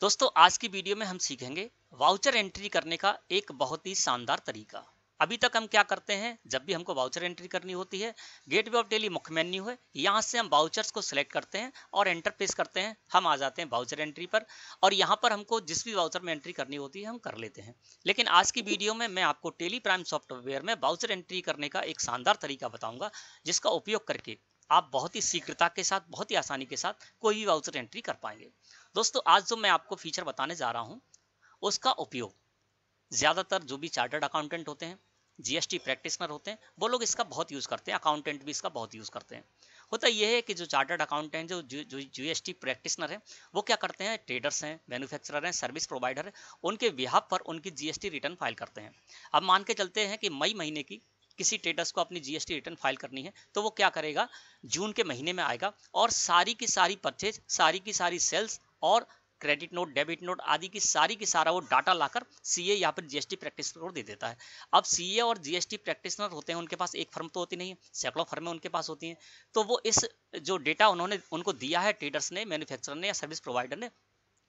दोस्तों आज की वीडियो में हम सीखेंगे वाउचर एंट्री करने का एक बहुत ही शानदार तरीका अभी तक हम क्या करते हैं जब भी हमको वाउचर एंट्री करनी होती है गेटवे ऑफ डेली मुख्य मेन्यू है यहाँ से हम वाउचर्स को सिलेक्ट करते हैं और एंटर प्रेस करते हैं हम आ जाते हैं वाउचर एंट्री पर और यहाँ पर हमको जिस भी वाउचर में एंट्री करनी होती है हम कर लेते हैं लेकिन आज की वीडियो में मैं आपको टेली प्राइम सॉफ्टवेयर में वाउचर एंट्री करने का एक शानदार तरीका बताऊंगा जिसका उपयोग करके आप बहुत ही शीघ्रता के साथ बहुत ही आसानी के साथ कोई भी वाउचर एंट्री कर पाएंगे दोस्तों आज जो मैं आपको फीचर बताने जा रहा हूँ उसका उपयोग ज़्यादातर जो भी चार्टर्ड अकाउंटेंट होते हैं जीएसटी प्रैक्टिसनर होते हैं वो लोग इसका बहुत यूज़ करते हैं अकाउंटेंट भी इसका बहुत यूज़ करते हैं होता यह है कि जो चार्टर्ड अकाउंटेंट जो जो जीएसटी प्रैक्टिसनर है वो क्या करते हैं ट्रेडर्स हैं मैन्युफैक्चरर हैं सर्विस प्रोवाइडर हैं उनके बिहाफ पर उनकी जीएसटी रिटर्न फाइल करते हैं अब मान के चलते हैं कि मई महीने की किसी ट्रेडर्स को अपनी जीएसटी रिटर्न फाइल करनी है तो वो क्या करेगा जून के महीने में आएगा और सारी की सारी परचेज सारी की सारी सेल्स और क्रेडिट नोट डेबिट नोट आदि की सारी की सारा वो डाटा लाकर सीए या फिर जीएसटी प्रैक्टिसनर को दे देता है अब सीए और जीएसटी प्रैक्टिसनर होते हैं उनके पास एक फर्म तो होती नहीं है सैकड़ों फर्में उनके पास होती हैं तो वो इस जो डेटा उन्होंने उनको दिया है ट्रेडर्स ने मैन्युफैक्चरर ने या सर्विस प्रोवाइडर ने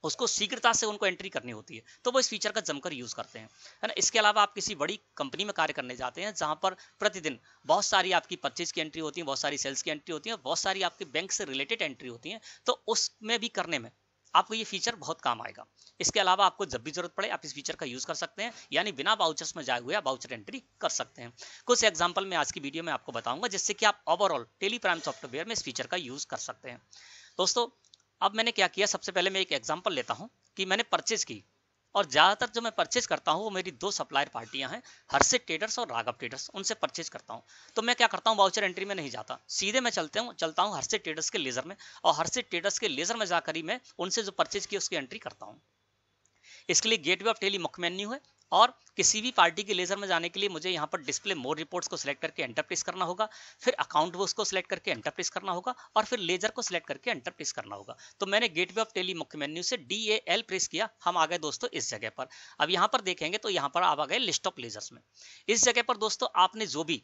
उसको शीघ्रता से उनको एंट्री करनी होती है तो वो इस फीचर का जमकर यूज करते हैं है ना इसके अलावा आप किसी बड़ी कंपनी में कार्य करने जाते हैं जहां पर प्रतिदिन बहुत सारी आपकी परचेज की एंट्री होती है बहुत सारी सेल्स की एंट्री होती है बहुत सारी आपके बैंक से रिलेटेड एंट्री होती है तो उसमें भी करने में आपको ये फीचर बहुत काम आएगा इसके अलावा आपको जब भी जरूरत पड़े आप इस फीचर का यूज कर सकते हैं यानी बिना बाउचर्स में जाए हुए आप एंट्री कर सकते हैं कुछ एग्जाम्पल मैं आज की वीडियो में आपको बताऊंगा जिससे कि आप ओवरऑल टेलीप्राइम सॉफ्टवेयर में इस फीचर का यूज कर सकते हैं दोस्तों अब मैंने क्या किया सबसे पहले मैं एक एग्जाम्पल लेता हूँ कि मैंने परचेज की और ज़्यादातर जो मैं परचेज करता हूँ वो मेरी दो सप्लायर पार्टियाँ हैं हर्षित ट्रेडर्स और राघव ट्रेडर्स उनसे परचेज करता हूँ तो मैं क्या करता हूँ वाउचर एंट्री में नहीं जाता सीधे मैं चलते हूँ चलता हूँ हर्षित ट्रेडर्स के लेज़र में और हर्षित ट्रेडर्स के लेज़र में जाकर ही मैं उनसे जो परचेज किया उसकी एंट्री करता हूँ इसके लिए गेटवे ऑफ टेली मुख्य मेन्यू है और किसी भी पार्टी के लेजर में जाने के लिए मुझे यहाँ पर डिस्प्ले मोर रिपोर्ट्स को सिलेक्ट करके एंटर प्रेस करना होगा फिर अकाउंट वो उसको सिलेक्ट करके एंटर प्रेस करना होगा और फिर लेजर को सिलेक्ट करके एंटर प्रेस करना होगा तो मैंने गेटवे ऑफ टेली मुख्य मेन्यू से डी ए एल प्रेस किया हम आ गए दोस्तों इस जगह पर अब यहाँ पर देखेंगे तो यहाँ पर आप आ गए लिस्ट ऑफ लेजर्स में इस जगह पर दोस्तों आपने जो भी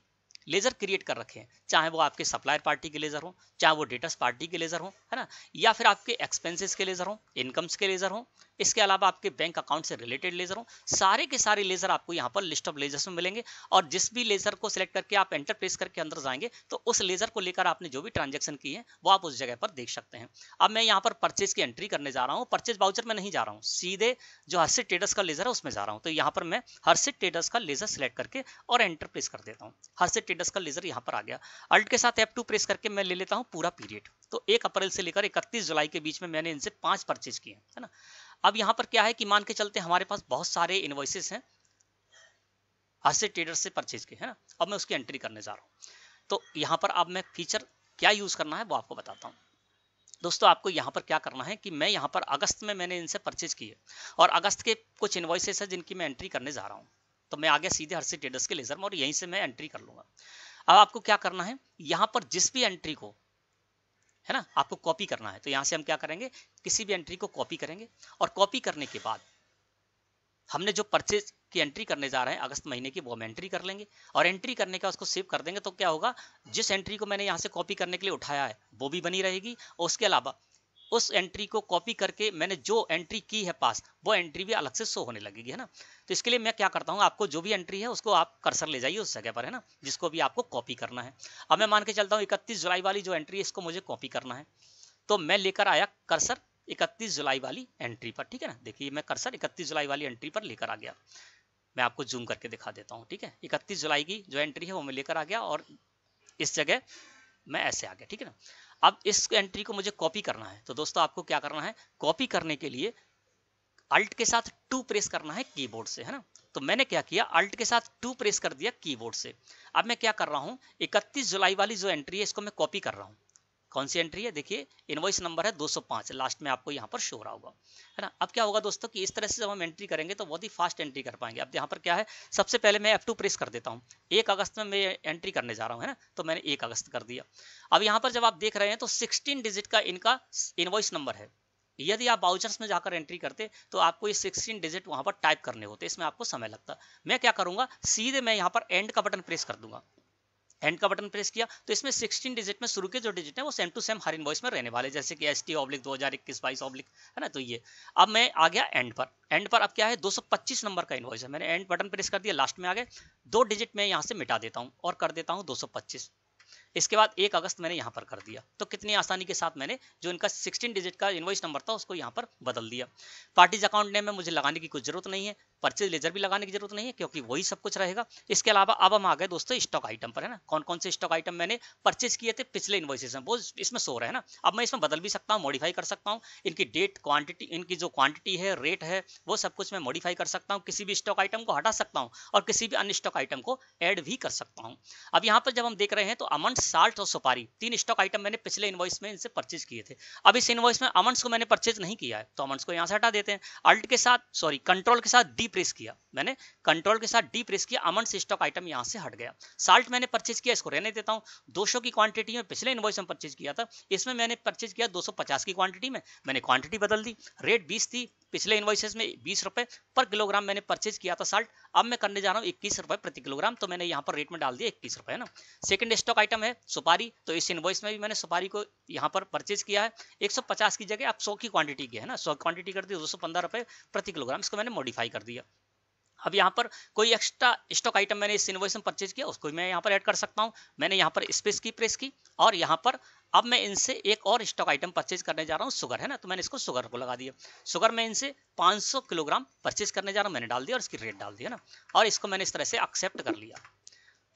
लेजर क्रिएट कर रखे हैं चाहे वो आपके सप्लायर पार्टी के लेजर हो चाहे वो डेटस पार्टी के लेजर हो है ना या फिर आपके एक्सपेंसेस के लेजर हो इनकम्स के लेजर हो इसके अलावा आपके बैंक अकाउंट से रिलेटेड लेजर हो सारे के सारे लेजर आपको यहाँ पर लिस्ट ऑफ लेजर्स में मिलेंगे और जिस भी लेजर को सिलेक्ट करके आप एंटर प्रेस करके अंदर जाएंगे तो उस लेजर को लेकर आपने जो भी ट्रांजेक्शन की है वो आप उस जगह पर देख सकते हैं अब मैं यहाँ पर परचेज की एंट्री करने जा रहा हूँ परचेज बाउचर में नहीं जा रहा हूँ सीधे जो हर्षित ट्रेडर्स का लेजर है उसमें जा रहा हूँ तो यहाँ पर मैं हर्षित ट्रेडर्स का लेजर सिलेक्ट करके और एंटर प्रेस कर देता हूँ हर्षित ट्रेडर्स का लेजर यहाँ पर आ गया अल्ट के साथ एफ टू प्रेस करके मैं ले लेता हूँ पूरा पीरियड तो एक अप्रैल से लेकर इकतीस जुलाई के बीच में मैंने इनसे पांच परचेज किए है ना अब यहाँ पर क्या है कि मान के चलते हमारे पास बहुत सारे इन्वॉइसेस हैं हंसे ट्रेडर से परचेज के है ना अब मैं उसकी एंट्री करने जा रहा हूँ तो यहाँ पर अब मैं फीचर क्या यूज़ करना है वो आपको बताता हूँ दोस्तों आपको यहाँ पर क्या करना है कि मैं यहाँ पर अगस्त में मैंने इनसे परचेज किए और अगस्त के कुछ इन्वॉइसेस है जिनकी मैं एंट्री करने जा रहा हूँ तो मैं आगे सीधे हर्षित ट्रेडर्स के लेजर में और यहीं से मैं एंट्री कर लूंगा अब आपको क्या करना है यहाँ पर जिस भी एंट्री को है ना आपको कॉपी करना है तो यहाँ से हम क्या करेंगे किसी भी एंट्री को कॉपी करेंगे और कॉपी करने के बाद हमने जो परचेज की एंट्री करने जा रहे हैं अगस्त महीने की वो हम एंट्री कर लेंगे और एंट्री करने का उसको सेव कर देंगे तो क्या होगा जिस एंट्री को मैंने यहाँ से कॉपी करने के लिए उठाया है वो भी बनी रहेगी और उसके अलावा उस एंट्री को कॉपी करके मैंने जो एंट्री की है पास वो एंट्री भी अलग से शो होने लगेगी है ना तो इसके लिए मैं क्या करता हूँ आपको जो भी एंट्री है उसको आप कर्सर ले जाइए उस जगह पर है ना जिसको भी आपको कॉपी करना है अब मैं मान के चलता हूँ इकतीस जुलाई वाली जो एंट्री है इसको मुझे कॉपी करना है तो मैं लेकर आया कर्सर इकतीस जुलाई वाली एंट्री पर ठीक है ना देखिए मैं कर्सर इकतीस जुलाई वाली एंट्री पर लेकर आ गया मैं आपको जूम करके दिखा देता हूँ ठीक है इकतीस जुलाई की जो एंट्री है वो मैं लेकर आ गया और इस जगह मैं ऐसे आ गया ठीक है ना अब इस एंट्री को मुझे कॉपी करना है तो दोस्तों आपको क्या करना है कॉपी करने के लिए अल्ट के साथ टू प्रेस करना है कीबोर्ड से है ना तो मैंने क्या किया अल्ट के साथ टू प्रेस कर दिया कीबोर्ड से अब मैं क्या कर रहा हूँ इकतीस जुलाई वाली जो एंट्री है इसको मैं कॉपी कर रहा हूँ कौन सी एंट्री है देखिए इनवॉइस नंबर है 205 लास्ट में आपको यहाँ पर शो रहा होगा है ना अब क्या होगा दोस्तों कि इस तरह से जब हम एंट्री करेंगे तो बहुत ही फास्ट एंट्री कर पाएंगे अब यहाँ पर क्या है सबसे पहले मैं एफ प्रेस कर देता हूँ एक अगस्त में मैं एंट्री करने जा रहा हूँ है ना तो मैंने एक अगस्त कर दिया अब यहाँ पर जब आप देख रहे हैं तो सिक्सटीन डिजिट का इनका इनवॉइस नंबर है यदि आप बाउचर्स में जाकर एंट्री करते तो आपको ये 16 डिजिट वहां पर टाइप करने होते इसमें आपको समय लगता मैं क्या करूंगा सीधे मैं यहाँ पर एंड का बटन प्रेस कर दूंगा एंड का बटन प्रेस किया तो इसमें 16 डिजिट में शुरू के जो डिजिट है वो सेम टू सेम हर इन में रहने वाले जैसे कि एस टी ऑब्लिक दो हज़ार इक्कीस बाईस ऑब्लिक है ना तो ये अब मैं आ गया एंड पर एंड पर अब क्या है 225 नंबर का इन्वॉइस है मैंने एंड बटन प्रेस कर दिया लास्ट में आ गए दो डिजिट में यहाँ से मिटा देता हूँ और कर देता हूँ दो इसके बाद एक अगस्त मैंने यहाँ पर कर दिया तो कितनी आसानी के साथ मैंने जो इनका 16 डिजिट का इन्वॉइस नंबर था उसको यहाँ पर बदल दिया पार्टीज अकाउंट नेम में मुझे लगाने की कुछ जरूरत नहीं है परचेज लेजर भी लगाने की जरूरत नहीं है क्योंकि वही सब कुछ रहेगा इसके अलावा अब हम आ गए दोस्तों स्टॉक आइटम पर है ना कौन कौन से स्टॉक आइटम मैंने परचेज किए थे पिछले इन्वॉइसेस में वो इसमें सो रहे हैं ना अब मैं इसमें बदल भी सकता हूँ मॉडिफाई कर सकता हूँ इनकी डेट क्वांटिटी इनकी जो क्वांटिटी है रेट है वो सब कुछ मैं मॉडिफाई कर सकता हूँ किसी भी स्टॉक आइटम को हटा सकता हूँ और किसी भी अन्य स्टॉक आइटम को एड भी कर सकता हूँ अब यहाँ पर जब हम देख रहे हैं तो अमन साल्ट और सुपारी तीन स्टॉक आइटम मैंने पिछले इन्वॉइस में इनसे परचेज किए थे अब इस इन्वॉइस में अमंड्स को मैंने परचेज नहीं किया है तो अमंड्स को यहाँ से हटा देते हैं अल्ट के साथ सॉरी कंट्रोल के साथ डी प्रेस किया मैंने कंट्रोल के साथ डी प्रेस किया अमन से स्टॉक आइटम यहाँ से हट गया साल्ट मैंने परचेज किया इसको रहने देता हूँ सौ की क्वांटिटी में पिछले इन्वॉइस में परचेज किया था इसमें मैंने परचेज किया पचास की क्वांटिटी में मैंने क्वांटिटी बदल दी रेट बीस थी पिछले इन्वॉइसेस में बीस रुपए पर किलोग्राम मैंने परचेज किया था साल्ट अब मैं करने जा रहा हूँ इक्कीस रुपए प्रति किलोग्राम तो मैंने यहाँ पर रेट में डाल दिया इक्कीस रुपए ना सेकंड स्टॉक आइटम है सुपारी तो इस इन्वॉइस में भी मैंने सुपारी को यहाँ पर परचेज किया है 150 की जगह आप 100 की क्वांटिटी की है ना 100 क्वांटिटी कर दी दो सौ पंद्रह रुपए प्रति किलोग्राम इसको मैंने मॉडिफाई कर दिया गया अब यहाँ पर कोई एक्स्ट्रा स्टॉक आइटम मैंने इस इन्वॉइस में परचेज किया उसको मैं यहाँ पर ऐड कर सकता हूँ मैंने यहाँ पर स्पेस की प्रेस की और यहाँ पर अब मैं इनसे एक और स्टॉक आइटम परचेज करने जा रहा हूँ सुगर है ना तो मैंने इसको सुगर को लगा दिया सुगर मैं इनसे 500 किलोग्राम परचेज करने जा रहा हूँ मैंने डाल दिया और इसकी रेट डाल दिया ना और इसको मैंने इस तरह से एक्सेप्ट कर लिया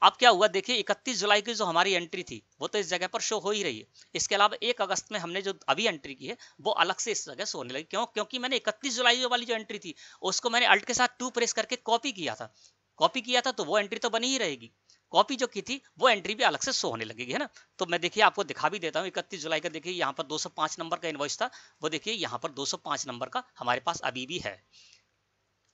अब क्या हुआ देखिए 31 जुलाई की जो हमारी एंट्री थी वो तो इस जगह पर शो हो ही रही है इसके अलावा एक अगस्त में हमने जो अभी एंट्री की है वो अलग से इस जगह शो होने लगी क्यों क्योंकि मैंने 31 जुलाई वाली जो एंट्री थी उसको मैंने अल्ट के साथ टू प्रेस करके कॉपी किया था कॉपी किया था तो वो एंट्री तो बनी ही रहेगी कॉपी जो की थी वो एंट्री भी अलग से शो होने लगेगी है ना तो मैं देखिए आपको दिखा भी देता हूँ इकतीस जुलाई का देखिए यहाँ पर 205 नंबर का इन्वॉइस था वो देखिए यहाँ पर 205 नंबर का हमारे पास अभी भी है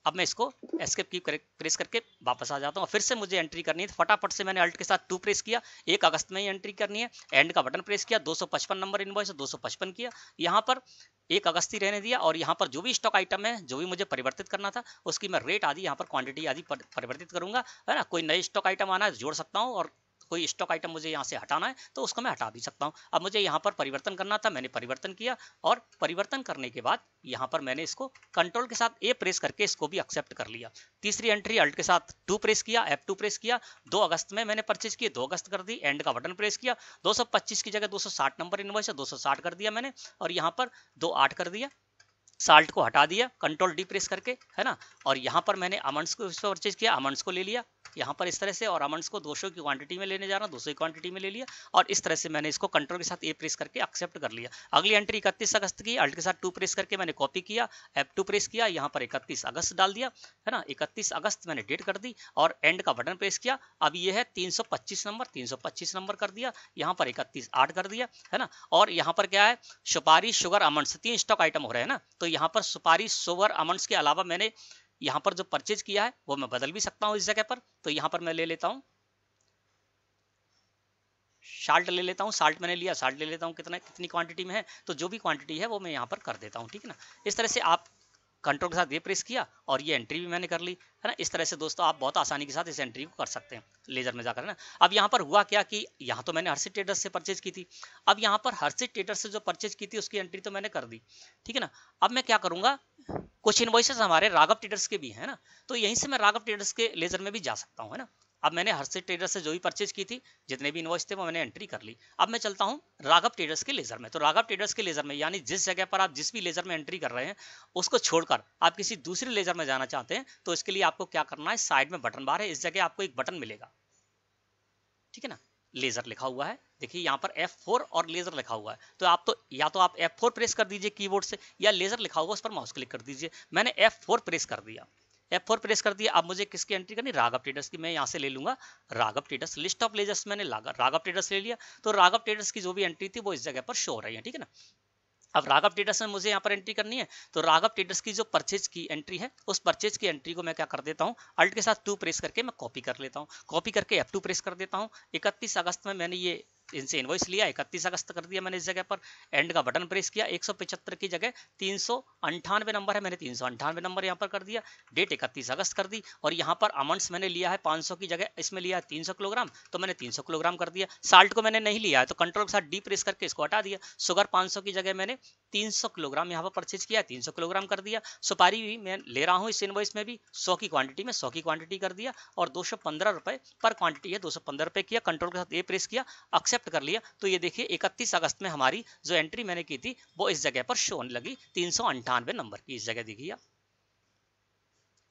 अब मैं इसको एस्केप की प्रेस करके वापस आ जाता हूँ फिर से मुझे एंट्री करनी है तो फटाफट से मैंने अल्ट के साथ टू प्रेस किया एक अगस्त में ही एंट्री करनी है एंड का बटन प्रेस किया 255 नंबर इनवॉइस 255 किया यहाँ पर एक अगस्त ही रहने दिया और यहाँ पर जो भी स्टॉक आइटम है जो भी मुझे परिवर्तित करना था उसकी मैं रेट आदि यहाँ पर क्वांटिटी आदि परिवर्तित करूंगा है ना कोई नए स्टॉक आइटम आना जोड़ सकता हूँ और कोई स्टॉक आइटम मुझे यहाँ से हटाना है तो उसको मैं हटा भी सकता हूँ अब मुझे यहाँ पर परिवर्तन करना था मैंने परिवर्तन किया और परिवर्तन करने के बाद यहाँ पर मैंने इसको कंट्रोल के साथ ए प्रेस करके इसको भी एक्सेप्ट कर लिया तीसरी एंट्री अल्ट के साथ टू प्रेस किया एफ टू प्रेस किया दो अगस्त में मैंने परचेज किए दो अगस्त कर दी एंड का बटन प्रेस किया दो की जगह दो नंबर इन्वर्स दो कर दिया मैंने और यहाँ पर दो आठ कर दिया साल्ट को हटा दिया कंट्रोल डी प्रेस करके है ना और यहाँ पर मैंने अमंड्स को परचेज किया अमंड्स को ले लिया यहाँ पर इस तरह से और अमंड्स को 200 की क्वांटिटी में लेने जा रहा हूँ 200 की क्वांटिटी में ले लिया और इस तरह से मैंने इसको कंट्रोल के साथ ए प्रेस करके एक्सेप्ट कर लिया अगली एंट्री इकतीस अगस्त की अल्ट के साथ टू प्रेस करके मैंने कॉपी किया एप टू प्रेस किया यहाँ पर इकतीस अगस्त डाल दिया है ना इकतीस अगस्त मैंने डेट कर दी और एंड का बटन प्रेस किया अब ये है तीन नंबर तीन नंबर कर दिया यहाँ पर इकतीस आठ कर दिया है ना और यहाँ पर क्या है सुपारी शुगर अमंड्स तीन स्टॉक आइटम हो रहे हैं ना तो यहाँ पर सुपारी सोवर अमंड्स के अलावा मैंने यहाँ पर जो परचेज किया है वो मैं बदल भी सकता हूँ इस जगह पर तो यहाँ पर मैं ले लेता हूँ साल्ट ले लेता हूँ साल्ट मैंने लिया साल्ट ले लेता हूँ कितना कितनी क्वांटिटी में है तो जो भी क्वांटिटी है वो मैं यहाँ पर कर देता हूँ ठीक है ना इस तरह से आप कंट्रोल के साथ ये प्रेस किया और ये एंट्री भी मैंने कर ली है ना इस तरह से दोस्तों आप बहुत आसानी के साथ इस एंट्री को कर सकते हैं लेजर में जाकर है ना अब यहाँ पर हुआ क्या कि यहाँ तो मैंने हर्षित ट्रेडर्स से परचेज की थी अब यहाँ पर हर्षित ट्रेडर्स से जो परचेज की थी उसकी एंट्री तो मैंने कर दी ठीक है ना अब मैं क्या करूँगा कुछ इन्वॉइसेस हमारे राघव ट्रेडर्स के भी है ना तो यहीं से मैं राघव ट्रेडर्स के लेजर में भी जा सकता हूँ है ना अब मैंने हर्षित ट्रेडर से जो भी परचेज की थी जितने भी इन्वॉइस थे वो मैंने एंट्री कर ली अब मैं चलता हूँ राघव ट्रेडर्स के लेजर में तो राघव ट्रेडर्स के लेजर में यानी जिस जगह पर आप जिस भी लेजर में एंट्री कर रहे हैं उसको छोड़कर आप किसी दूसरे लेजर में जाना चाहते हैं तो इसके लिए आपको क्या करना है साइड में बटन बार है इस जगह आपको एक बटन मिलेगा ठीक है ना लेजर लिखा हुआ है देखिए यहाँ पर F4 और लेजर लिखा हुआ है तो आप तो या तो आप F4 प्रेस कर दीजिए कीबोर्ड से या लेजर लिखा हुआ उस पर माउस क्लिक कर दीजिए मैंने F4 प्रेस कर दिया एफ फोर प्रेस कर दिया अब मुझे किसकी एंट्री करनी राघव ट्रेडर्स की मैं यहाँ से ले लूंगा Raghav traders list of ledgers मैंने राघव ट्रेडर्स ले लिया तो राघव ट्रेडर्स की जो भी एंट्री थी वो इस जगह पर शो हो रही है ठीक है ना अब राघव ट्रेडर्स में मुझे यहाँ पर एंट्री करनी है तो राघव ट्रेडर्स की जो परचेज की एंट्री है उस परचेज की एंट्री को मैं क्या कर देता हूँ अल्ट के साथ टू प्रेस करके मैं कॉपी कर लेता हूँ कॉपी करके एफ टू प्रेस कर देता हूँ इकतीस अगस्त में मैंने ये इनसे इन्वॉइस लिया इकतीस अगस्त कर दिया मैंने इस जगह पर एंड का बटन प्रेस किया एक की जगह तीन नंबर है मैंने तीन नंबर यहाँ पर कर दिया डेट इकतीस अगस्त कर दी और यहाँ पर अमाउंट्स मैंने लिया है 500 की जगह इसमें लिया है सौ किलोग्राम तो मैंने 300 किलोग्राम कर दिया साल्ट को मैंने नहीं लिया है तो कंट्रोल के साथ डी प्रेस करके इसको हटा दिया शुगर सौ की जगह मैंने सौ किलोग्राम यहाँ पर परचेज किया सौ किलोग्राम कर दिया सुपारी भी मैं ले रहा हूँ इस इन्वॉइस में भी सौ की क्वांटिटी में सौ की क्वांटिटी कर दिया और दो रुपये पर क्वांटिटी है दो रुपये किया कंट्रोल के साथ ए प्रेस किया एक्सेप्ट एक्सेप्ट कर लिया तो ये देखिए इकतीस अगस्त में हमारी जो एंट्री मैंने की थी वो इस जगह पर शो होने लगी तीन नंबर की इस जगह देखिए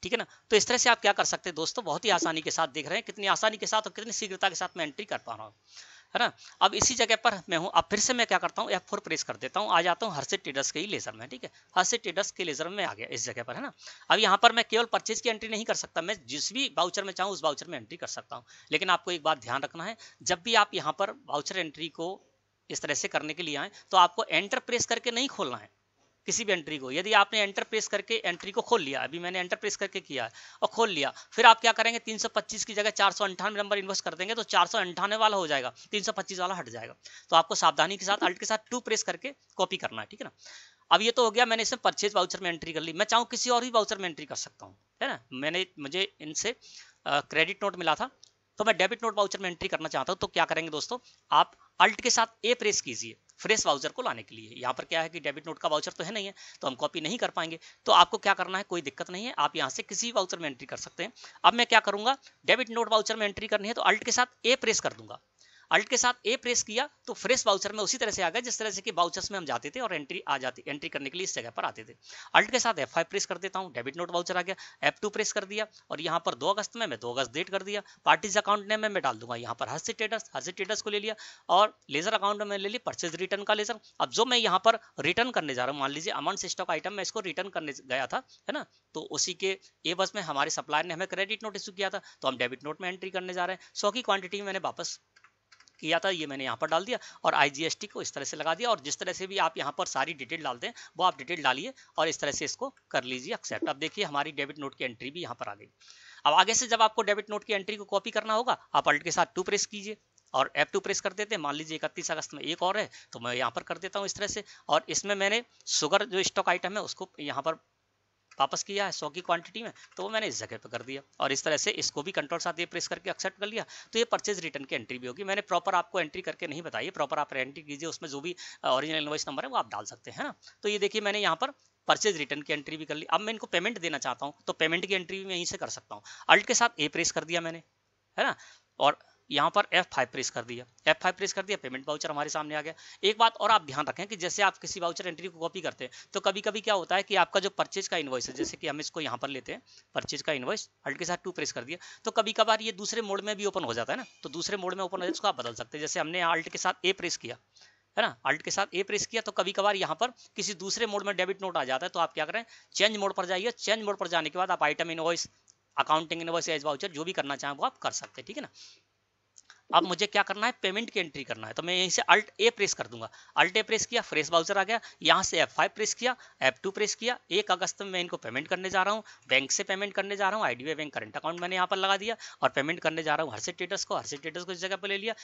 ठीक है ना तो इस तरह से आप क्या कर सकते हैं दोस्तों बहुत ही आसानी के साथ देख रहे हैं कितनी आसानी के साथ और कितनी शीघ्रता के साथ मैं एंट्री कर पा रहा हूँ है ना अब इसी जगह पर मैं हूँ अब फिर से मैं क्या करता हूँ एफ फोर प्रेस कर देता हूँ आ जाता हूँ हर्षित टेडस के ही लेजर में ठीक है हर्षित टेडस के लेजर में आ गया इस जगह पर है ना अब यहाँ पर मैं केवल परचेज की एंट्री नहीं कर सकता मैं जिस भी बाउचर में चाहूँ उस बाउचर में एंट्री कर सकता हूँ लेकिन आपको एक बात ध्यान रखना है जब भी आप यहाँ पर बाउचर एंट्री को इस तरह से करने के लिए आए तो आपको एंटर प्रेस करके नहीं खोलना है किसी भी एंट्री को यदि आपने एंटर प्रेस करके एंट्री को खोल लिया अभी मैंने एंटर प्रेस करके किया है और खोल लिया फिर आप क्या करेंगे 325 की जगह चार नंबर इन्वेस्ट कर देंगे तो चार वाला हो जाएगा 325 वाला हट जाएगा तो आपको सावधानी के साथ अल्ट के साथ टू प्रेस करके कॉपी करना है ठीक है ना अब ये तो हो गया मैंने इसमें परचेज बाउचर में एंट्री कर ली मैं चाहूँ किसी और भी बाउचर में एंट्री कर सकता हूँ है ना मैंने मुझे इनसे क्रेडिट नोट मिला था तो मैं डेबिट नोट वाउचर में एंट्री करना चाहता हूं तो क्या करेंगे दोस्तों आप अल्ट के साथ ए प्रेस कीजिए फ्रेश वाउचर को लाने के लिए यहाँ पर क्या है कि डेबिट नोट का वाउचर तो है नहीं है तो हम कॉपी नहीं कर पाएंगे तो आपको क्या करना है कोई दिक्कत नहीं है आप यहाँ से किसी भी वाउचर में एंट्री कर सकते हैं अब मैं क्या करूंगा डेबिट नोट वाउचर में एंट्री करनी है तो अल्ट के साथ ए प्रेस कर दूंगा अल्ट के साथ ए प्रेस किया तो फ्रेश बाउचर में उसी तरह से आ गया जिस तरह से कि बाउचर्स में हम जाते थे और एंट्री आ जाती एंट्री करने के लिए इस जगह पर आते थे अल्ट के साथ एफ प्रेस कर देता हूँ डेबिट नोट बाउचर आ गया एफ टू प्रेस कर दिया और यहाँ पर दो अगस्त में मैं दो अगस्त डेट कर दिया पार्टीज अकाउंट ने मैं डाल दूंगा यहाँ पर हर्षित ट्रेडर्स हर्षित ट्रेडर्स को ले लिया और लेजर अकाउंट में ले लिया परचेज रिटर्न का लेजर अब जो मैं यहाँ पर रिटर्न करने जा रहा हूँ मान लीजिए अमाउंट स्टॉक आइटम में इसको रिटर्न करने गया था है ना तो उसी के ए बस में हमारे सप्लायर ने हमें क्रेडिट नोट इशू किया था तो हम डेबिट नोट में एंट्री करने जा रहे हैं सौ की क्वांटिटी में मैंने वापस किया था ये मैंने यहाँ पर डाल दिया और आई को इस तरह से लगा दिया और जिस तरह से भी आप यहाँ पर सारी डिटेल डालते हैं वो आप डिटेल डालिए और इस तरह से इसको कर लीजिए एक्सेप्ट अब देखिए हमारी डेबिट नोट की एंट्री भी यहाँ पर आ गई अब आगे से जब आपको डेबिट नोट की एंट्री को कॉपी करना होगा आप अल्ट के साथ टू प्रेस कीजिए और एप टू प्रेस कर देते हैं मान लीजिए इकतीस अगस्त में एक और है तो मैं यहाँ पर कर देता हूँ इस तरह से और इसमें मैंने शुगर जो स्टॉक आइटम है उसको यहाँ पर वापस किया है सौ की क्वांटिटी में तो वो मैंने इस जगह पर कर दिया और इस तरह से इसको भी कंट्रोल साथ ये प्रेस करके एक्सेप्ट कर लिया तो ये परचेज रिटर्न की एंट्री भी होगी मैंने प्रॉपर आपको एंट्री करके नहीं बताई प्रॉपर आप एंट्री कीजिए उसमें जो भी ऑरिजिनल इन्वॉइस नंबर है वो आप डाल सकते हैं ना तो ये देखिए मैंने यहाँ पर परचेज रिटर्न की एंट्री भी कर ली अब मैं इनको पेमेंट देना चाहता हूँ तो पेमेंट की एंट्री भी मैं यहीं से कर सकता हूँ अल्ट के साथ ए प्रेस कर दिया मैंने है ना और यहाँ पर एफ फाइव प्रेस कर दिया एफ फाइव प्रेस कर दिया पेमेंट वाउचर हमारे सामने आ गया एक बात और आप ध्यान रखें कि जैसे आप किसी वाउचर एंट्री को कॉपी करते हैं तो कभी कभी क्या होता है कि आपका जो परचेज का इन्वॉइस है जैसे कि हम इसको यहाँ पर लेते हैं परचेज का इन्वॉइस अल्ट के साथ टू प्रेस कर दिया तो कभी कभार ये दूसरे मोड में भी ओपन हो जाता है ना तो दूसरे मोड में ओपन हो जाए उसको आप बदल सकते हैं जैसे हमने यहाँ अल्ट के साथ ए प्रेस किया है ना अल्ट के साथ ए प्रेस किया तो कभी कभार यहाँ पर किसी दूसरे मोड में डेबिट नोट आ जाता है तो आप क्या करें चेंज मोड पर जाइए चेंज मोड पर जाने के बाद आप item invoice accounting invoice as voucher जो भी करना चाहें वो आप कर सकते हैं ठीक है ना अब मुझे क्या करना है पेमेंट की एंट्री करना है तो मैं यहीं से अल्ट ए प्रेस कर दूंगा अल्ट ए प्रेस किया फ्रेश ब्राउजर आ गया यहाँ से एफ फाइव प्रेस किया एफ टू प्रेस किया एक अगस्त में मैं इनको पेमेंट करने जा रहा हूँ बैंक से पेमेंट करने जा रहा हूँ आई बैंक करंट अकाउंट मैंने यहाँ पर लगा दिया और पेमेंट करने जा रहा हूँ हर्षित टेटस को हर्षित टेटस को इस जगह पर ले लिया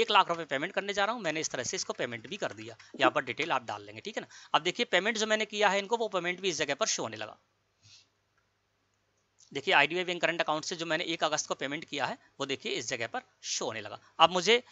एक लाख रुपए पेमेंट करने जा रहा हूँ मैंने इस तरह से इसको पेमेंट भी कर दिया यहाँ पर डिटेल आप डाल लेंगे ठीक है ना अब देखिए पेमेंट जो मैंने किया है इनको वो पेमेंट भी इस जगह पर शो होने लगा देखिए I D bank current account से जो मैंने एक अगस्त को पेमेंट किया है वो देखिए इस जगह पर शो होने लगा अब मुझे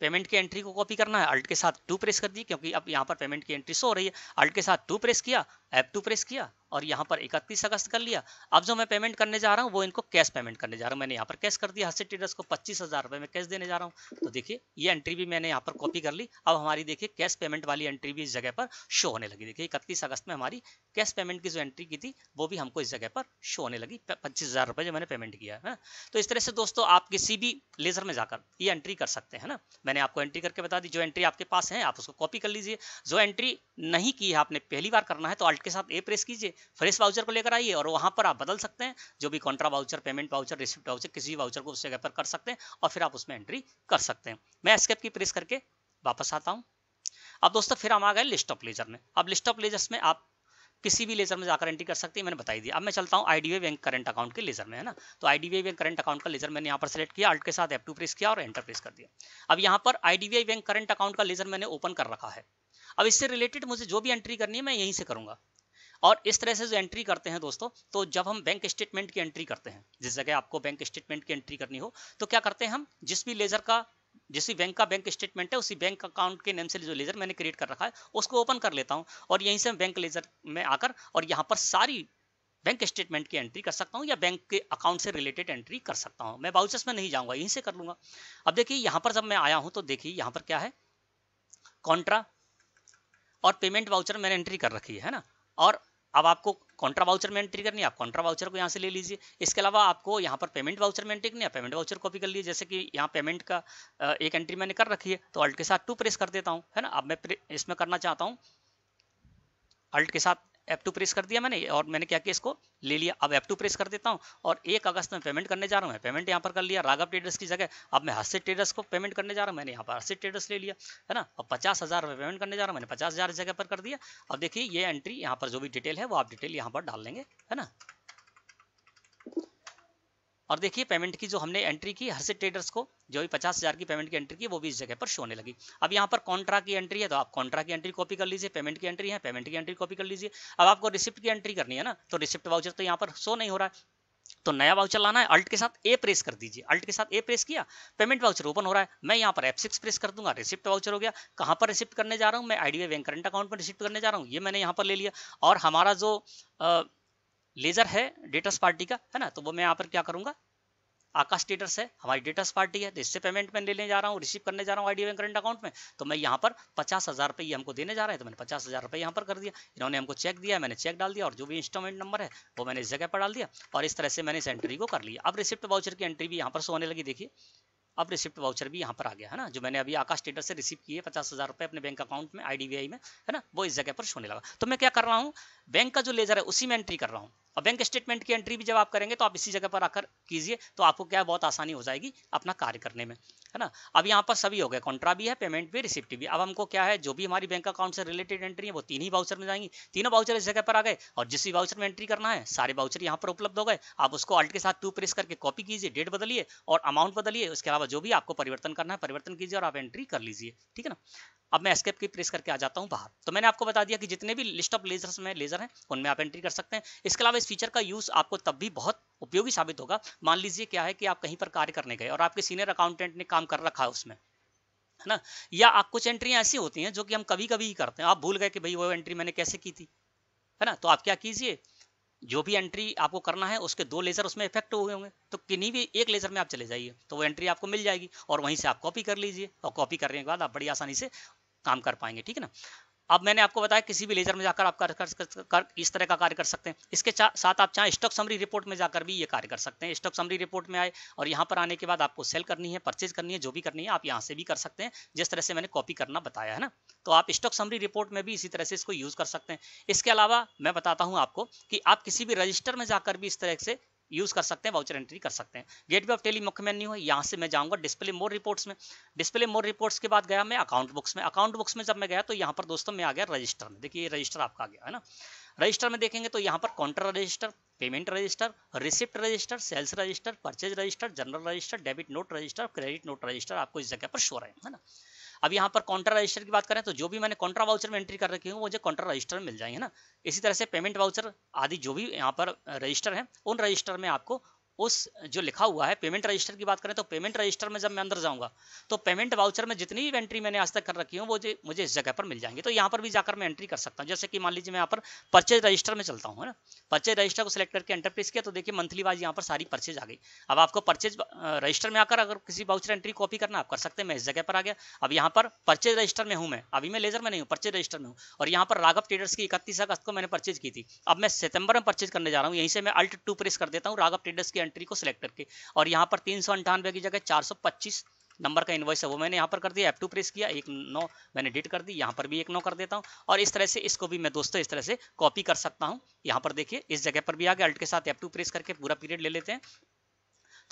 पेमेंट की एंट्री को कॉपी करना है अल्ट के साथ टू प्रेस कर दी क्योंकि अब यहाँ पर पेमेंट की एंट्री शो हो रही है अल्ट के साथ टू प्रेस किया ऐप टू प्रेस किया और यहाँ पर इकतीस अगस्त कर लिया अब जो मैं पेमेंट करने जा रहा हूँ वो इनको कैश पेमेंट करने जा रहा हूँ मैंने यहाँ पर कैश कर दिया हर्षित ट्रेडर्स को पच्चीस हज़ार रुपये में कैश देने जा रहा हूँ तो देखिए ये एंट्री भी मैंने यहाँ पर कॉपी कर ली अब हमारी देखिए कैश पेमेंट वाली एंट्री भी इस जगह पर शो होने लगी देखिए इकतीस अगस्त में हमारी कैश पेमेंट की जो एंट्री की थी वो भी हमको इस जगह पर शो होने लगी पच्चीस हज़ार रुपये जो मैंने पेमेंट किया है तो इस तरह से दोस्तों आप किसी भी लेजर में जाकर ये एंट्री कर सकते हैं ना मैंने आपको एंट्री करके बता दी जो एंट्री आपके पास है आप उसको कॉपी कर लीजिए जो एंट्री नहीं की है आपने पहली बार करना है तो अल्ट के साथ ए प्रेस कीजिए फ्रेश वाउचर को लेकर आइए और वहाँ पर आप बदल सकते हैं जो भी contra voucher payment voucher receipt voucher किसी भी वाउचर को उस जगह पर कर सकते हैं और फिर आप उसमें एंट्री कर सकते हैं मैं स्केप की प्रेस करके वापस आता हूँ अब दोस्तों फिर हम आ गए लिस्ट ऑफ लेजर में अब लिस्ट ऑफ लेजर्स में आप किसी भी लेजर में जाकर एंट्री कर सकते हैं मैंने बताई दी अब मैं चलता हूँ आईडीबीआई बैंक करंट अकाउंट के लेजर में है ना तो आईडीबीआई बैंक करंट अकाउंट का लेजर मैंने यहाँ पर सेलेक्ट किया अल्ट के साथ एफ प्रेस किया और एंटर प्रेस कर दिया अब यहाँ पर आईडीबीआई बैंक करंट अकाउंट का लेजर मैंने ओपन कर रखा है अब इससे रिलेटेड मुझे जो भी एंट्री करनी है मैं यहीं से करूंगा और इस तरह से जो एंट्री करते हैं दोस्तों तो जब हम बैंक स्टेटमेंट की एंट्री करते हैं जिस जगह आपको बैंक स्टेटमेंट की एंट्री करनी हो तो क्या करते हैं हम जिस भी लेजर का जिस भी बैंक का बैंक स्टेटमेंट है उसी बैंक अकाउंट के नेम से जो लेजर मैंने क्रिएट कर रखा है उसको ओपन कर लेता हूँ और यहीं से बैंक लेजर में आकर और यहाँ पर सारी बैंक स्टेटमेंट की एंट्री कर सकता हूँ या बैंक के अकाउंट से रिलेटेड एंट्री कर सकता हूँ मैं बाउचर्स में नहीं जाऊँगा यहीं से कर लूँगा अब देखिए यहाँ पर जब मैं आया हूँ तो देखिए यहाँ पर क्या है कॉन्ट्रा और पेमेंट वाउचर मैंने एंट्री कर रखी है ना और अब आपको कॉन्ट्रा वाउचर में एंट्री करनी है आप कॉन्ट्रा वाउचर को यहाँ से ले लीजिए इसके अलावा आपको यहाँ पर पेमेंट वाउचर में एंट्री करनी है पेमेंट वाउचर कॉपी कर लीजिए जैसे कि यहाँ पेमेंट का एक एंट्री मैंने कर रखी है तो अल्ट के साथ टू प्रेस कर देता हूँ है ना अब मैं इसमें करना चाहता हूँ अल्ट के साथ F2 प्रेस कर दिया मैंने और मैंने क्या किया इसको ले लिया अब F2 प्रेस कर देता हूँ और एक अगस्त में पेमेंट करने जा रहा हूँ मैं पेमेंट यहाँ पर कर लिया राघव ट्रेडर्स की जगह अब मैं हर्षित ट्रेडर्स को पेमेंट करने जा रहा हूँ मैंने यहाँ पर हर्षित ट्रेडर्स ले लिया है ना अब पचास हज़ार रुपये पेमेंट करने जा रहा हूँ मैंने पचास हज़ार जगह पर कर दिया अब देखिए ये एंट्री यहाँ पर जो भी डिटेल है वो आप डिटेल यहाँ पर डाल लेंगे है ना और देखिए पेमेंट की जो हमने एंट्री की हर्षित ट्रेडर्स को जो भी पचास हज़ार की पेमेंट की एंट्री की वो भी इस जगह पर शो होने लगी अब यहाँ पर कॉन्ट्रा की एंट्री है तो आप कॉन्ट्रा की एंट्री कॉपी कर लीजिए पेमेंट की एंट्री है पेमेंट की एंट्री कॉपी कर लीजिए अब आपको रिसिप्ट की एंट्री करनी है ना तो रिसिप्ट वाउचर तो यहाँ पर शो नहीं हो रहा है तो नया वाउचर लाना है अल्ट के साथ ए प्रेस कर दीजिए अल्ट के साथ ए प्रेस किया पेमेंट वाउचर ओपन हो रहा है मैं यहाँ पर एफ सिक्स प्रेस कर दूंगा रिसिप्ट वाउचर हो गया कहाँ पर रिसिप्ट करने जा रहा हूँ मैं आईडीबीआई बैंक करंट अकाउंट पर रिसिप्ट करने जा रहा हूँ ये मैंने यहाँ पर ले लिया और हमारा जो आ, लेजर है डेटस पार्टी का है ना तो वो मैं यहाँ पर क्या करूँगा आकाश स्टेटस है हमारी डेटस पार्टी है तो इससे पेमेंट मैं लेने जा रहा हूँ रिसीव करने जा रहा हूँ आई बैंक करंट अकाउंट में तो मैं यहाँ पर पचास हज़ार रुपये हमको देने जा रहा है तो मैंने पचास हज़ार रुपये यहाँ पर कर दिया इन्होंने हमको चेक दिया मैंने चेक डाल दिया और जो भी इंस्टॉलमेंट नंबर है वो मैंने इस जगह पर डाल दिया और इस तरह से मैंने इस एंट्री को कर लिया अब रिसिप्ट वाउचर की एंट्री भी यहाँ पर सोने लगी देखिए अब रिसिप्ट वाउचर भी यहाँ पर आ गया है ना जो मैंने अभी आकाश स्टेटस से रिसीव किए पचास हज़ार रुपये अपने बैंक अकाउंट में आई में है ना वो इस जगह पर सोने लगा तो मैं क्या कर रहा हूँ बैंक का जो लेजर है उसी में एंट्री कर रहा हूँ और बैंक स्टेटमेंट की एंट्री भी जब आप करेंगे तो आप इसी जगह पर आकर कीजिए तो आपको क्या बहुत आसानी हो जाएगी अपना कार्य करने में है ना अब यहाँ पर सभी हो गए कॉन्ट्रा भी है पेमेंट भी रिसिप्ट भी अब हमको क्या है जो भी हमारी बैंक अकाउंट से रिलेटेड एंट्री है वो तीन ही बाउचर में जाएंगी तीनों बाउचर इस जगह पर आ गए और जिस भी बाउचर में एंट्री करना है सारे बाउचर यहाँ पर उपलब्ध हो गए आप उसको अल्ट के साथ टू प्रेस करके कॉपी कीजिए डेट बदलिए और अमाउंट बदलिए उसके अलावा जो भी आपको परिवर्तन करना है परिवर्तन कीजिए और आप एंट्री कर लीजिए ठीक है ना अब मैं एस्केप की प्रेस करके आ जाता हूँ बाहर तो मैंने आपको बता दिया कि जितने भी लिस्ट ऑफ लेजर्स में लेजर हैं उनमें आप एंट्री कर सकते हैं इसके अलावा इस फीचर का यूज़ आपको तब भी बहुत उपयोगी साबित होगा मान लीजिए क्या है कि आप कहीं पर कार्य करने गए और आपके सीनियर अकाउंटेंट ने काम कर रखा है उसमें है ना या आप कुछ एंट्रियाँ ऐसी होती हैं जो कि हम कभी कभी ही करते हैं आप भूल गए कि भाई वो एंट्री मैंने कैसे की थी है ना तो आप क्या कीजिए जो भी एंट्री आपको करना है उसके दो लेज़र उसमें इफेक्ट हुए होंगे तो किन्हीं भी एक लेज़र में आप चले जाइए तो वो एंट्री आपको मिल जाएगी और वहीं से आप कॉपी कर लीजिए और कॉपी करने के बाद आप बड़ी आसानी से काम कर पाएंगे ठीक है ना अब मैंने आपको बताया किसी भी लेजर में जाकर आप कर, कर, कर, इस तरह का कार्य कर सकते हैं इसके साथ आप चाहे स्टॉक समरी रिपोर्ट में जाकर भी ये कार्य कर सकते हैं स्टॉक समरी रिपोर्ट में आए और यहाँ पर आने के बाद आपको सेल करनी है परचेज करनी है जो भी करनी है आप यहाँ से भी कर सकते हैं जिस तरह से मैंने कॉपी करना बताया है ना तो आप स्टॉक समरी रिपोर्ट में भी इसी तरह से इसको यूज कर सकते हैं इसके अलावा मैं बताता हूँ आपको कि आप किसी भी रजिस्टर में जाकर भी इस तरह से यूज कर सकते हैं वाउचर एंट्री कर सकते हैं गेट वे ऑफ टेली मुख्य मेन्यू है यहाँ से मैं जाऊँगा डिस्प्ले मोर रिपोर्ट्स में डिस्प्ले मोर रिपोर्ट्स के बाद गया मैं अकाउंट बुक्स में अकाउंट बुक्स में जब मैं गया तो यहाँ पर दोस्तों मैं आ गया रजिस्टर में देखिए रजिस्टर आपका आ गया है ना रजिस्टर में देखेंगे तो यहाँ पर contra register payment register receipt register sales register purchase register general register debit note register credit note register आपको इस जगह पर शो रहे हैं ना अब यहाँ पर काउंटर रजिस्टर की बात करें तो जो भी मैंने कॉन्ट्रा वाउचर में एंट्री कर रखी हूँ मुझे कॉन्ट्रा रजिस्टर मिल जाएंगे ना इसी तरह से पेमेंट वाउचर आदि जो भी यहाँ पर रजिस्टर हैं उन रजिस्टर में आपको उस जो लिखा हुआ है पेमेंट रजिस्टर की बात करें तो पेमेंट रजिस्टर में जब मैं अंदर जाऊंगा तो पेमेंट वाउचर में जितनी भी एंट्री मैंने आज तक कर रखी हूँ वो मुझे इस जगह पर मिल जाएंगे तो यहाँ पर भी जाकर मैं एंट्री कर सकता हूँ जैसे कि मान लीजिए मैं यहाँ पर परचेज रजिस्टर में चलता हूँ है ना परचेज रजिस्टर को सिलेक्ट करके एंटर प्रेस किया तो देखिए मंथली वाइज यहाँ पर सारी परचेज आ गई अब आपको परचेज रजिस्टर में आकर अगर किसी वाउचर एंट्री कॉपी करना आप कर सकते हैं मैं इस जगह पर आ गया अब यहाँ पर परचेज रजिस्टर में हूँ मैं अभी मैं लेजर में नहीं हूँ परचेज रजिस्टर में हूँ और यहाँ पर राघव ट्रेडर्स की इकतीस अगस्त को मैंने परचेज की थी अब मैं सितंबर में परचेज करने जा रहा हूँ यहीं से मैं अल्ट टू प्रेस कर देता हूँ राघव ट्रेडर्स की एंट्री को सिलेक्ट करके और यहाँ पर तीन सौ अंठानवे की जगह चार सौ पच्चीस नंबर का इन्वॉइस है वो मैंने यहाँ पर कर दिया एप टू प्रेस किया एक नौ मैंने डिट कर दी यहाँ पर भी एक नौ कर देता हूँ और इस तरह से इसको भी मैं दोस्तों इस तरह से कॉपी कर सकता हूँ यहाँ पर देखिए इस जगह पर भी आ गया अल्ट के साथ एप टू प्रेस करके पूरा पीरियड ले लेते हैं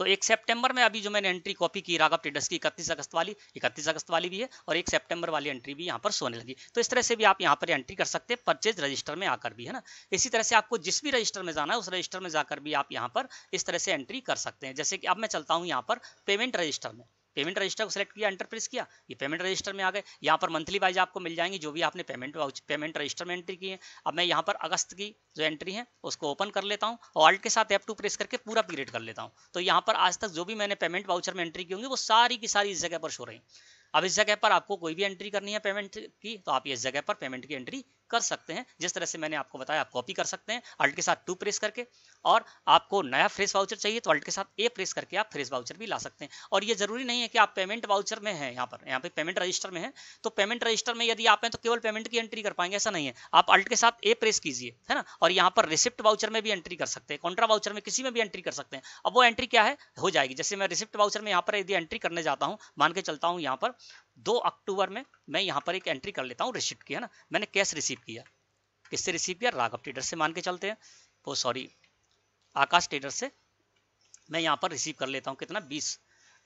तो एक सेप्टेम्बर में अभी जो मैंने एंट्री कॉपी की राघव टेडस की इकतीस अगस्त वाली इकतीस अगस्त वाली भी है और एक सेप्टेम्बर वाली एंट्री भी यहाँ पर सोने लगी तो इस तरह से भी आप यहाँ पर एंट्री कर सकते हैं परचेज रजिस्टर में आकर भी है ना इसी तरह से आपको जिस भी रजिस्टर में जाना है उस रजिस्टर में जाकर भी आप यहाँ पर इस तरह से एंट्री कर सकते हैं जैसे कि अब मैं चलता हूँ यहाँ पर पेमेंट रजिस्टर में पेमेंट रजिस्टर को सिलेक्ट किया एंटर प्रेस किया ये पेमेंट रजिस्टर में आ गए यहाँ पर मंथली वाइज आपको मिल जाएंगी जो भी आपने पेमेंट पेमेंट रजिस्टर में एंट्री की है अब मैं यहाँ पर अगस्त की जो एंट्री है उसको ओपन कर लेता हूँ ऑल्ट के साथ एप टू प्रेस करके पूरा पीरियड कर लेता हूँ तो यहाँ पर आज तक जो भी मैंने पेमेंट वाउचर में एंट्री की होंगी वो सारी की सारी इस जगह पर शो रही अब इस जगह पर आपको कोई भी एंट्री करनी है पेमेंट की तो आप इस जगह पर पेमेंट की एंट्री कर सकते हैं जिस तरह से मैंने आपको बताया आप कॉपी कर सकते हैं अल्ट के साथ टू प्रेस करके और आपको नया फ्रेश वाउचर चाहिए तो अल्ट के साथ ए प्रेस करके आप फ्रेश वाउचर भी ला सकते हैं और ये जरूरी नहीं है कि आप पेमेंट वाउचर में है यहाँ पर यहाँ पे पेमेंट रजिस्टर में है तो पेमेंट रजिस्टर में यदि आप हैं तो केवल पेमेंट की एंट्री कर पाएंगे ऐसा नहीं है आप अल्ट के साथ ए प्रेस कीजिए है ना और यहाँ पर रिसिप्ट वाउचर में भी एंट्री कर सकते हैं कॉन्ट्रा वाउचर में किसी में भी एंट्री कर सकते हैं अब वो एंट्री क्या है हो जाएगी जैसे मैं रिसिप्ट वाउचर में यहाँ पर यदि एंट्री करने जाता हूँ मान के चलता हूँ यहाँ पर दो अक्टूबर में मैं यहाँ पर एक एंट्री कर लेता हूँ रिसिप्ट की है ना मैंने कैश रिसीव किया किससे रिसीव किया राघव ट्रेडर से मान के चलते हैं वो सॉरी आकाश ट्रेडर से मैं यहाँ पर रिसीव कर लेता हूँ कितना बीस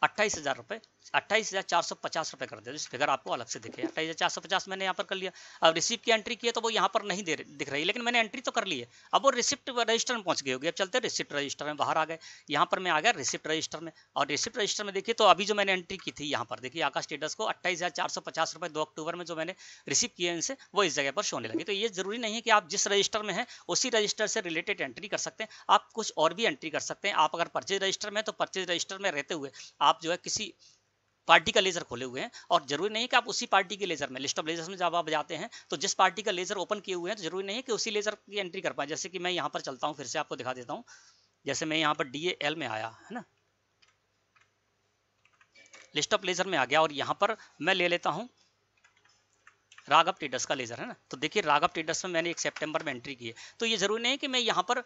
अट्ठाईस हज़ार रुपये अट्ठाईस हज़ार चार सौ पचास रुपये कर दे तो इस फिगर आपको अलग से दिखे अट्ठाईस हज़ार चार सौ पचास मैंने यहाँ पर कर लिया अब रिसिप्ट की एंट्री की है तो वो यहाँ पर नहीं दे दिख रही लेकिन मैंने एंट्री तो कर ली है अब वो रिसिप्ट रजिस्टर में पहुँच गई होगी अब चलते रिसिप्ट रजिस्टर में बाहर आ गए यहाँ पर मैं आ गया रिसिप्ट रजिस्टर में और रिसिप्ट रजिस्टर में देखिए तो अभी जो मैंने एंट्री की थी यहाँ पर देखिए आकाश स्टेटस को अट्ठाईस हज़ार चार सौ पचास रुपये दो अक्टूबर में जो मैंने रिसीव किए इनसे वो इस जगह पर शो लगे तो ये ज़रूरी नहीं है कि आप जिस रजिस्टर में है उसी रजिस्टर से रिलेटेड एंट्री कर सकते हैं आप कुछ और भी एंट्री कर सकते हैं आप अगर परचेज रजिस्टर में तो परचेज रजिस्टर में रहते हुए आप जो है किसी पार्टी का लेजर खोले हुए हैं और जरूरी नहीं है कि आप उसी पार्टी के लेजर में लिस्ट ऑफ लेजर्स में जब आप जाते हैं तो जिस पार्टी का लेजर ओपन किए हुए हैं तो जरूरी नहीं है कि उसी लेजर की एंट्री कर पाए जैसे कि मैं यहाँ पर चलता हूँ फिर से आपको दिखा देता हूँ जैसे मैं यहाँ पर डी एल में आया है ना लिस्ट ऑफ लेजर में आ गया और यहाँ पर मैं ले लेता हूँ राघव टेडस का लेजर है ना तो देखिए राघव टेडस में मैंने एक सेप्टेम्बर में एंट्री की है तो ये जरूरी नहीं है कि मैं यहाँ पर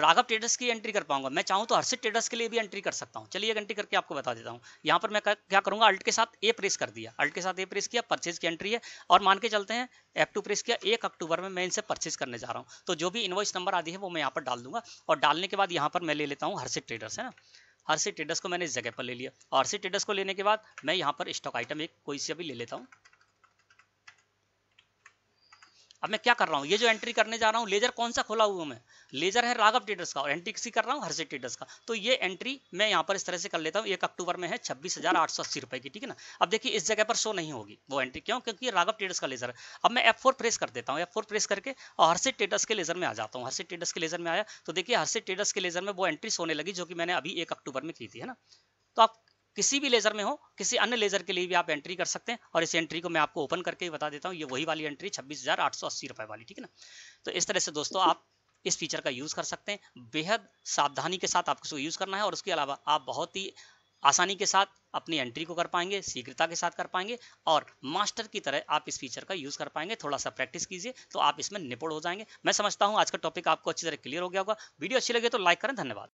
राघव टेडस की एंट्री कर पाऊंगा मैं चाहूँ तो हर्षित टेडस के लिए भी एंट्री कर सकता हूँ चलिए एक एंट्री करके आपको बता देता हूँ यहाँ पर मैं क्या करूँगा अल्ट के साथ ए प्रेस कर दिया अल्ट के साथ ए प्रेस किया परचेज की एंट्री है और मान के चलते हैं एफ टू प्रेस किया एक अक्टूबर में मैं इनसे परचेज करने जा रहा हूँ तो जो भी इन्वॉइस नंबर आदि है वो मैं यहाँ पर डाल दूंगा और डालने के बाद यहाँ पर मैं ले लेता हूँ हर्षित ट्रेडर्स है ना हर्षित ट्रेडर्स को मैंने इस जगह पर ले लिया और हर्षित ट्रेडर्स को लेने के बाद मैं यहाँ पर स्टॉक आइटम एक कोई से भी ले लेता हूँ अब मैं क्या कर रहा हूँ ये जो एंट्री करने जा रहा हूँ लेजर कौन सा खोला हुआ मैं लेजर है राघव ट्रेडर्स का और एंट्री किसी कर रहा हूँ हर्षित ट्रेडर्स का तो ये एंट्री मैं यहाँ पर इस तरह से कर लेता हूँ एक अक्टूबर में है छब्बीस हजार आठ सौ अस्सी रुपए की ठीक है ना अब देखिए इस जगह पर शो नहीं होगी वो एंट्री क्यों क्योंकि राघव ट्रेडर्स का लेजर है अब मैं एफ फोर प्रेस कर देता हूँ एफ फोर प्रेस करके और हर्षित ट्रेडर्स के लेजर में आ जाता हूँ हर्षित ट्रेडर्स के लेजर में आया तो देखिए हर्षित ट्रेडर्स के लेजर में वो एंट्री सोने लगी जो कि मैंने अभी एक अक्टूबर में की थी है ना तो आप किसी भी लेज़र में हो किसी अन्य लेज़र के लिए भी आप एंट्री कर सकते हैं और इस एंट्री को मैं आपको ओपन करके ही बता देता हूँ ये वही वाली एंट्री छब्बीस रुपए वाली ठीक है ना तो इस तरह से दोस्तों आप इस फीचर का यूज़ कर सकते हैं बेहद सावधानी के साथ आपको इसको यूज़ करना है और उसके अलावा आप बहुत ही आसानी के साथ अपनी एंट्री को कर पाएंगे शीघ्रता के साथ कर पाएंगे और मास्टर की तरह आप इस फीचर का यूज़ कर पाएंगे थोड़ा सा प्रैक्टिस कीजिए तो आप इसमें निपुण हो जाएंगे मैं समझता हूँ आज का टॉपिक आपको अच्छी तरह क्लियर हो गया होगा वीडियो अच्छी लगे तो लाइक करें धन्यवाद